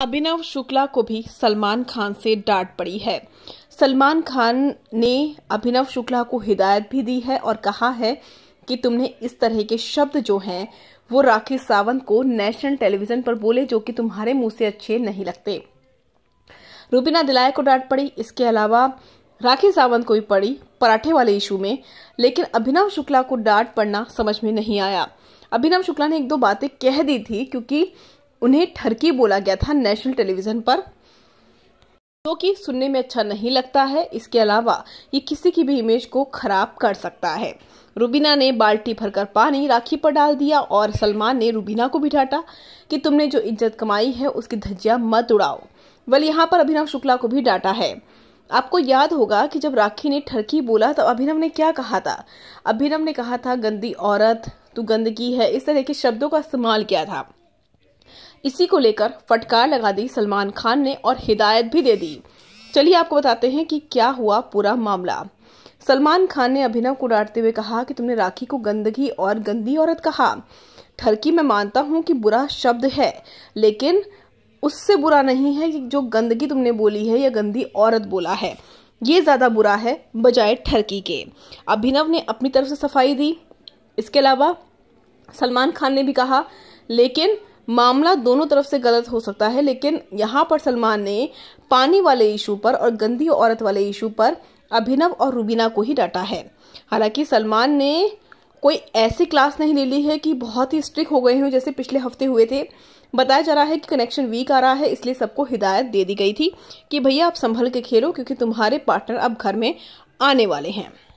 अभिनव शुक्ला को भी सलमान खान से डांट पड़ी है सलमान खान ने अभिनव शुक्ला को हिदायत भी दी है और कहा है कि तुमने इस तरह के शब्द जो हैं वो राखी सावंत को नेशनल टेलीविजन पर बोले जो कि तुम्हारे मुंह से अच्छे नहीं लगते रूबीना दिलाय को डांट पड़ी इसके अलावा राखी सावंत को भी पड़ी पराठे वाले इशू में लेकिन अभिनव शुक्ला को डांट पड़ना समझ में नहीं आया अभिनव शुक्ला ने एक दो बातें कह दी थी क्योंकि उन्हें ठरकी बोला गया था नेशनल टेलीविजन पर जो कि सुनने में अच्छा नहीं लगता है इसके अलावा ये किसी की भी इमेज को खराब कर सकता है रूबीना ने बाल्टी भरकर पानी राखी पर डाल दिया और सलमान ने रूबीना को भी डांटा कि तुमने जो इज्जत कमाई है उसकी धज्जिया मत उड़ाओ वल यहाँ पर अभिनव शुक्ला को भी डांटा है आपको याद होगा कि जब राखी ने ठरकी बोला तो अभिनव ने क्या कहा था अभिनव ने कहा था गंदी औरत तू गंदगी है इस तरह के शब्दों का इस्तेमाल किया था इसी को लेकर फटकार लगा दी सलमान खान ने और हिदायत भी दे दी चलिए आपको बताते हैं कि क्या हुआ पूरा मामला सलमान खान ने अभिनव को डांटते हुए कहा कि तुमने राखी को गंदगी और गंदी औरत कहा ठरकी मैं मानता हूँ कि बुरा शब्द है लेकिन उससे बुरा नहीं है कि जो गंदगी तुमने बोली है या गंदी औरत बोला है ये ज़्यादा बुरा है बजाय ठरकी के अभिनव ने अपनी तरफ से सफाई दी इसके अलावा सलमान खान ने भी कहा लेकिन मामला दोनों तरफ से गलत हो सकता है लेकिन यहाँ पर सलमान ने पानी वाले इशू पर और गंदी औरत वाले इशू पर अभिनव और रूबीना को ही डांटा है हालांकि सलमान ने कोई ऐसी क्लास नहीं ले ली है कि बहुत ही स्ट्रिक्ट हो गए हों जैसे पिछले हफ्ते हुए थे बताया जा रहा है कि कनेक्शन वीक आ रहा है इसलिए सबको हिदायत दे दी गई थी कि भैया आप संभल के खेलो क्योंकि तुम्हारे पार्टनर अब घर में आने वाले हैं